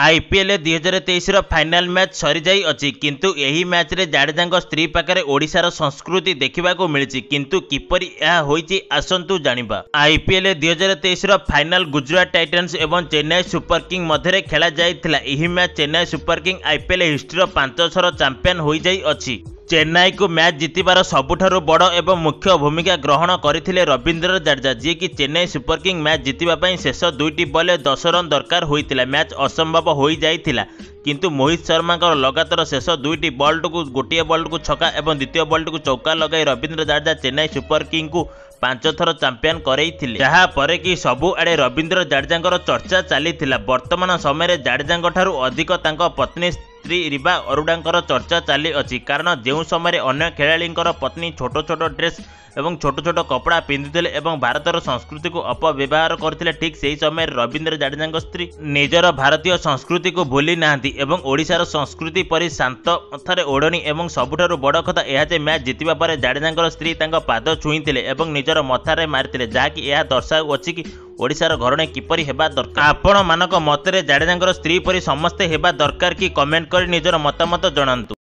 IPL ଦୁଇ ହଜାର ତେଇଶର final match ସରିଯାଇଅଛି କିନ୍ତୁ ଏହି ମ୍ୟାଚ୍ରେ ଜାଡ଼େଜାଙ୍କ ସ୍ତ୍ରୀ ପାଖରେ ଓଡ଼ିଶାର ସଂସ୍କୃତି ଦେଖିବାକୁ ମିଳିଛି କିନ୍ତୁ କିପରି ଏହା ହୋଇଛି ଆସନ୍ତୁ ଜାଣିବା ଆଇପିଏଲ୍ ଦୁଇ ହଜାର ତେଇଶର ଫାଇନାଲ୍ ଗୁଜୁରାଟ ଟାଇଟାନ୍ସ ଏବଂ ଚେନ୍ନାଇ ସୁପର କିଙ୍ଗ ମଧ୍ୟରେ ଖେଳାଯାଇଥିଲା ଏହି match Chennai super king IPL ହିଷ୍ଟ୍ରିର ପାଞ୍ଚ ଥର ଚାମ୍ପିୟନ୍ ହୋଇଯାଇଅଛି ଚେନ୍ନାଇକୁ ମ୍ୟାଚ୍ ଜିତିବାର ସବୁଠାରୁ ବଡ଼ ଏବଂ ମୁଖ୍ୟ ଭୂମିକା ଗ୍ରହଣ କରିଥିଲେ ରବୀନ୍ଦ୍ର ଜାଡେଜା ଯିଏକି ଚେନ୍ନାଇ ସୁପର କିଙ୍ଗ ମ୍ୟାଚ୍ ଜିତିବା ପାଇଁ ଶେଷ ଦୁଇଟି ବଲ୍ରେ ଦଶ ରନ୍ ଦରକାର ହୋଇଥିଲା ମ୍ୟାଚ୍ ଅସମ୍ଭବ ହୋଇଯାଇଥିଲା କିନ୍ତୁ ମୋହିତ ଶର୍ମାଙ୍କର ଲଗାତାର ଶେଷ ଦୁଇଟି ବଲ୍ଟିକୁ ଗୋଟିଏ ବଲ୍ଟିକୁ ଛକା ଏବଂ ଦ୍ୱିତୀୟ ବଲ୍ଟିକୁ ଚୌକା ଲଗାଇ ରବୀନ୍ଦ୍ର ଜାଡେଜା ଚେନ୍ନାଇ ସୁପର କିଙ୍ଗକୁ ପାଞ୍ଚ ଥର ଚାମ୍ପିୟନ କରେଇଥିଲେ ଯାହାପରେ କି ସବୁଆଡ଼େ ରବୀନ୍ଦ୍ର ଜାଡେଜାଙ୍କର ଚର୍ଚ୍ଚା ଚାଲିଥିଲା ବର୍ତ୍ତମାନ ସମୟରେ ଜାଡେଜାଙ୍କଠାରୁ ଅଧିକ ତାଙ୍କ ପତ୍ନୀ ସ୍ତ୍ରୀ ରିବା ଅରୁଡ଼ାଙ୍କର ଚର୍ଚ୍ଚା ଚାଲିଅଛି କାରଣ ଯେଉଁ ସମୟରେ ଅନ୍ୟ ଖେଳାଳିଙ୍କର ପତ୍ନୀ ଛୋଟ ଛୋଟ ଡ୍ରେସ୍ ଏବଂ ଛୋଟ ଛୋଟ କପଡ଼ା ପିନ୍ଧୁଥିଲେ ଏବଂ ଭାରତର ସଂସ୍କୃତିକୁ ଅପବ୍ୟବହାର କରୁଥିଲେ ଠିକ୍ ସେହି ସମୟରେ ରବୀନ୍ଦ୍ର ଜାଡେଜାଙ୍କ ସ୍ତ୍ରୀ ନିଜର ଭାରତୀୟ ସଂସ୍କୃତିକୁ ଭୁଲି ନାହାନ୍ତି ଏବଂ ଓଡ଼ିଶାର ସଂସ୍କୃତି ପରି ଶାନ୍ତ ଅଥାରେ ଓଡ଼ନି ଏବଂ ସବୁଠାରୁ ବଡ଼ କଥା ଏହା ଯେ ମ୍ୟାଚ୍ ଜିତିବା ପରେ ଜାଡେଜାଙ୍କର ସ୍ତ୍ରୀ ତାଙ୍କ ପାଦ ଛୁଇଁଥିଲେ ଏବଂ ନିଜର ମଥାରେ ମାରିଥିଲେ ଯାହାକି ଏହା ଦର୍ଶାଉଅଛି କି ଓଡ଼ିଶାର ଘରଣୀ କିପରି ହେବା ଦରକାର ଆପଣମାନଙ୍କ ମତରେ ଜାଡେଜାଙ୍କର ସ୍ତ୍ରୀ ପରି ସମସ୍ତେ ହେବା ଦରକାର କି କମେଣ୍ଟ କରି ନିଜର ମତାମତ ଜଣାନ୍ତୁ